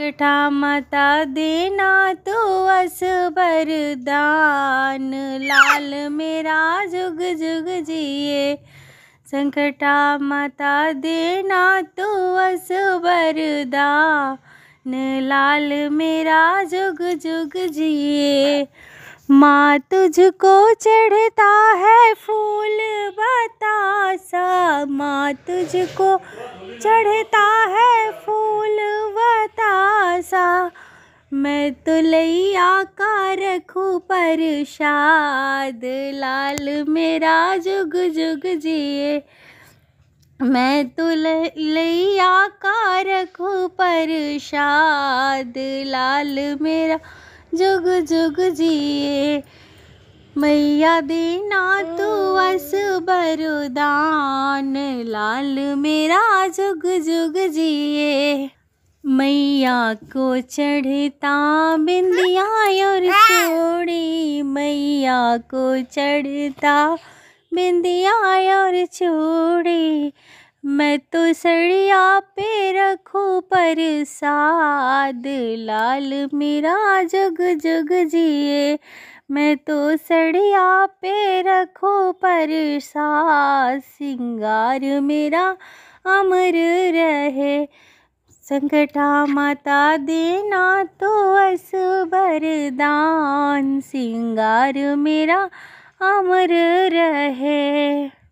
कठा माता देना तो अस बरदान लाल मेरा जुग जुग जिए संकटा माता देना तो अस बरदान लाल मेरा जुग जुग जिए माँ तुझको चढ़ता है फूल बतासा माँ तुझको चढ़ता है सा मैं तो आकार का रखूँ परशाद लाल मेरा जुग जुग जिए मैं तुलैया तो आकार पर शाद लाल मेरा जुग जुग जिए मैया देना तू अस बरुदान लाल मेरा जुग जुग जिए मैया को चढ़ता बिंदिया और चूड़ी मैया को चढ़ता बिंदिया और चूड़ी मैं तो सड़िया पे रखूं साद लाल मेरा जग जग जिए मैं तो सड़िया पे रखूं सा सिंगार मेरा अमर रहे संकटा माता देना तो अस बरदान सिंगार मेरा अमर रहे